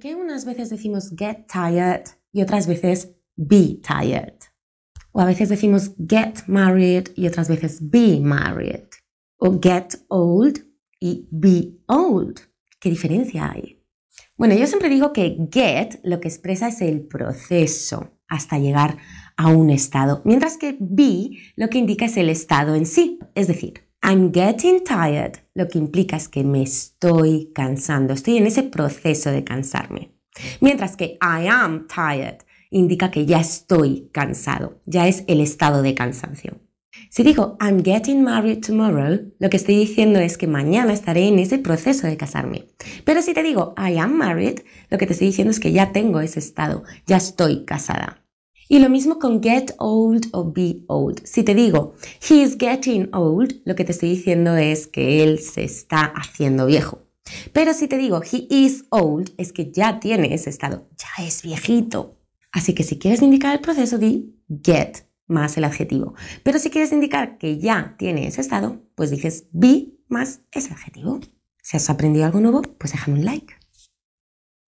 ¿Por qué unas veces decimos get tired y otras veces be tired? O a veces decimos get married y otras veces be married. O get old y be old. ¿Qué diferencia hay? Bueno, yo siempre digo que get lo que expresa es el proceso hasta llegar a un estado, mientras que be lo que indica es el estado en sí, es decir, I'm getting tired, lo que implica es que me estoy cansando, estoy en ese proceso de cansarme. Mientras que I am tired indica que ya estoy cansado, ya es el estado de cansancio. Si digo I'm getting married tomorrow, lo que estoy diciendo es que mañana estaré en ese proceso de casarme. Pero si te digo I am married, lo que te estoy diciendo es que ya tengo ese estado, ya estoy casada. Y lo mismo con get old o be old. Si te digo, he is getting old, lo que te estoy diciendo es que él se está haciendo viejo. Pero si te digo, he is old, es que ya tiene ese estado, ya es viejito. Así que si quieres indicar el proceso, di get más el adjetivo. Pero si quieres indicar que ya tiene ese estado, pues dices be más ese adjetivo. Si has aprendido algo nuevo, pues déjame un like.